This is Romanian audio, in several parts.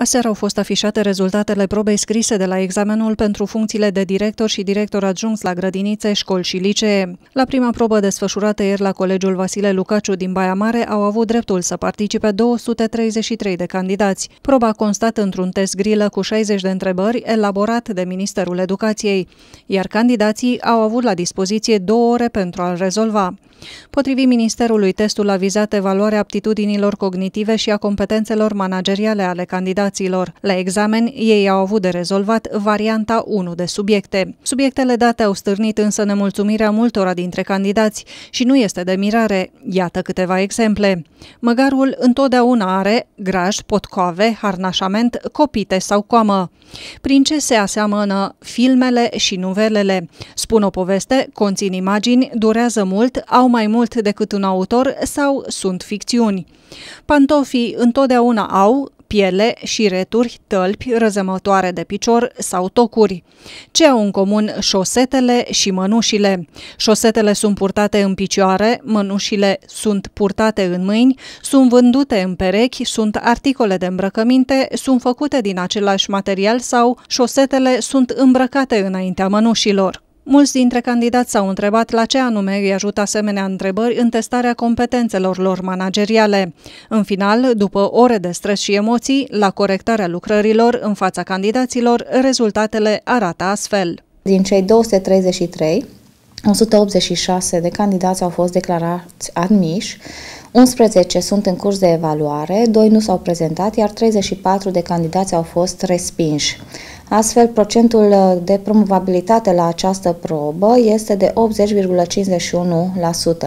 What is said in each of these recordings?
Aseară au fost afișate rezultatele probei scrise de la examenul pentru funcțiile de director și director adjunct la grădinițe, școli și licee. La prima probă desfășurată ieri la Colegiul Vasile Lucaciu din Baia Mare au avut dreptul să participe 233 de candidați. Proba a constat într-un test grilă cu 60 de întrebări elaborat de Ministerul Educației, iar candidații au avut la dispoziție două ore pentru a-l rezolva. Potrivit Ministerului, testul a vizat evaluarea aptitudinilor cognitive și a competențelor manageriale ale candidaților candidaților. La examen, ei au avut de rezolvat varianta 1 de subiecte. Subiectele date au stârnit însă nemulțumirea multora dintre candidați și nu este de mirare. Iată câteva exemple. Măgarul întotdeauna are graj, potcoave, harnașament, copite sau coamă. Prin ce se aseamănă filmele și nuvelele? Spun o poveste, conțin imagini, durează mult, au mai mult decât un autor sau sunt ficțiuni. Pantofii întotdeauna au, piele, și returi, tălpi, răzămătoare de picior sau tocuri. Ce au în comun șosetele și mănușile? Șosetele sunt purtate în picioare, mănușile sunt purtate în mâini, sunt vândute în perechi, sunt articole de îmbrăcăminte, sunt făcute din același material sau șosetele sunt îmbrăcate înaintea mănușilor. Mulți dintre candidați s-au întrebat la ce anume îi ajută asemenea întrebări în testarea competențelor lor manageriale. În final, după ore de stres și emoții, la corectarea lucrărilor în fața candidaților, rezultatele arată astfel. Din cei 233, 186 de candidați au fost declarați admiși, 11 sunt în curs de evaluare, 2 nu s-au prezentat, iar 34 de candidați au fost respinși. Astfel, procentul uh, de promovabilitate la această probă este de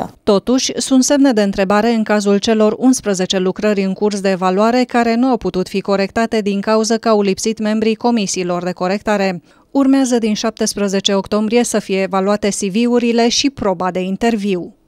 80,51%. Totuși, sunt semne de întrebare în cazul celor 11 lucrări în curs de evaluare care nu au putut fi corectate din cauza că au lipsit membrii comisiilor de corectare. Urmează din 17 octombrie să fie evaluate CV-urile și proba de interviu.